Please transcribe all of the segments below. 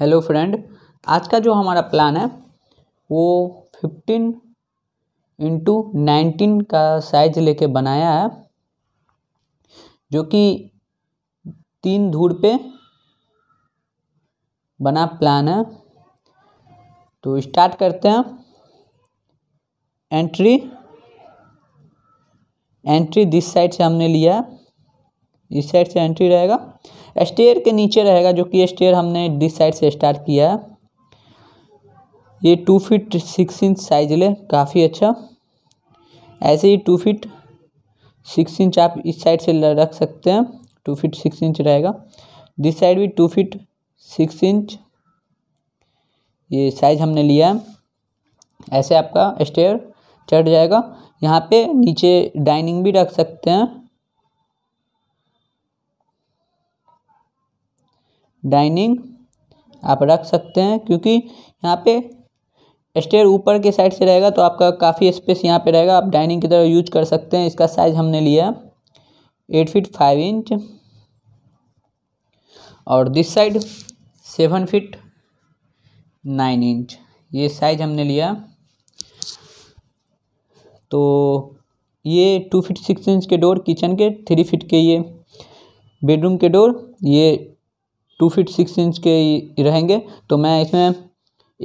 hello friend आज का जो हमारा प्लान है वो फिफ्टीन इंटू नाइनटीन का साइज लेके बनाया है जो कि तीन धूर पे बना प्लान है तो स्टार्ट करते हैं एंट्री एंट्री दिस साइड से हमने लिया इस साइड से एंट्री रहेगा स्टेयर के नीचे रहेगा जो कि स्टेयर हमने डिस साइड से स्टार्ट किया ये two feet six inch size ले काफ़ी अच्छा ऐसे ही टू फिट सिक्स इंच आप इस साइड से रख सकते हैं टू फिट सिक्स इंच रहेगा दिस साइड भी टू फिट सिक्स इंच ये साइज हमने लिया है ऐसे आपका स्टेयर चढ़ जाएगा यहाँ पे नीचे डाइनिंग भी रख सकते हैं डाइनिंग आप रख सकते हैं क्योंकि यहाँ पे स्टेयर ऊपर के साइड से रहेगा तो आपका काफ़ी स्पेस यहाँ पे रहेगा आप डाइनिंग की तरह यूज कर सकते हैं इसका साइज़ हमने लिया एट फीट फाइव इंच और this side seven feet nine inch ये साइज हमने लिया तो ये टू फीट सिक्स इंच के डोर किचन के थ्री फीट के ये बेडरूम के डोर ये टू फीट सिक्स इंच के रहेंगे तो मैं इसमें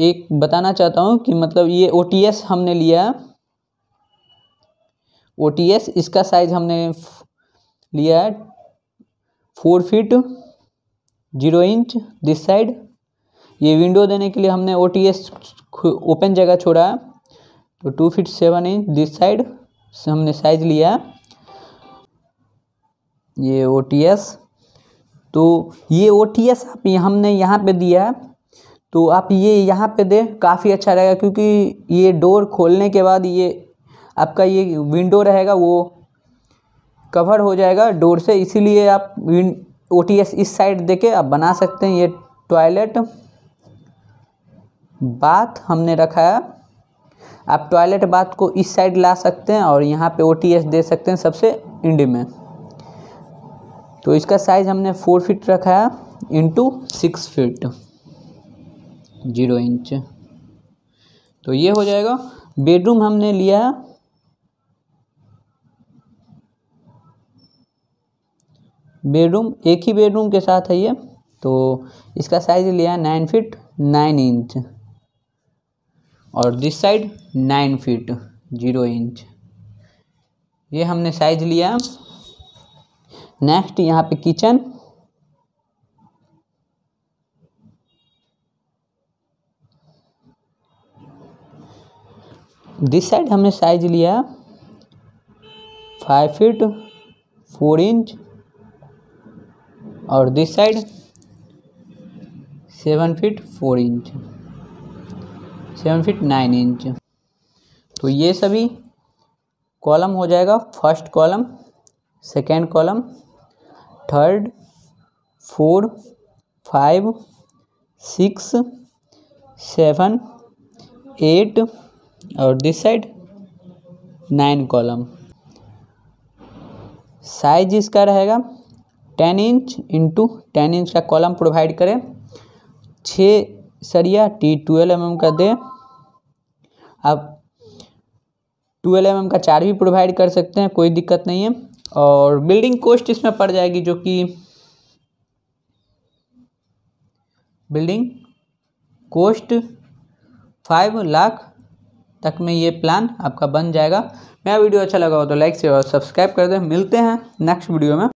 एक बताना चाहता हूँ कि मतलब ये ओ हमने लिया ओ इसका साइज हमने लिया है four feet zero inch this side ये विंडो देने के लिए हमने ओ ओपन जगह छोड़ा है तो two feet seven inch this side से हमने साइज लिया है ये ओ टी एस तो ये ओ टी एस आप हमने यहाँ पे दिया है तो आप ये यहाँ पे दे काफ़ी अच्छा रहेगा क्योंकि ये डोर खोलने के बाद ये आपका ये विंडो रहेगा वो कवर हो जाएगा डोर से इसीलिए आप ओ टी एस इस साइड देके आप बना सकते हैं ये टॉयलेट बाथ हमने रखा है आप टॉयलेट बाथ को इस साइड ला सकते हैं और यहाँ पे ओ टी एस दे सकते हैं सबसे इंड में तो इसका साइज़ हमने फोर फिट रखा है into six feet zero inch तो ये हो जाएगा बेडरूम हमने लिया है बेडरूम एक ही बेडरूम के साथ है ये तो इसका साइज़ लिया है नाइन फिट नाइन इंच और this side nine feet zero inch ये हमने साइज़ लिया नेक्स्ट यहाँ पे किचन दिस साइड हमने साइज लिया फाइव फीट फोर इंच और this side seven feet four inch seven feet nine inch तो ये सभी कॉलम हो जाएगा first column second column third four five six seven eight और this side nine column size इसका रहेगा ten inch into ten inch का column provide करें छः सरिया टी ट्वेल्व एम का दें आप ट्वेल्व एम का चार भी प्रोवाइड कर सकते हैं कोई दिक्कत नहीं है और बिल्डिंग कॉस्ट इसमें पड़ जाएगी जो कि बिल्डिंग कोस्ट फाइव लाख तक में ये प्लान आपका बन जाएगा मेरा वीडियो अच्छा लगा हो तो लाइक से और सब्सक्राइब कर दें मिलते हैं नेक्स्ट वीडियो में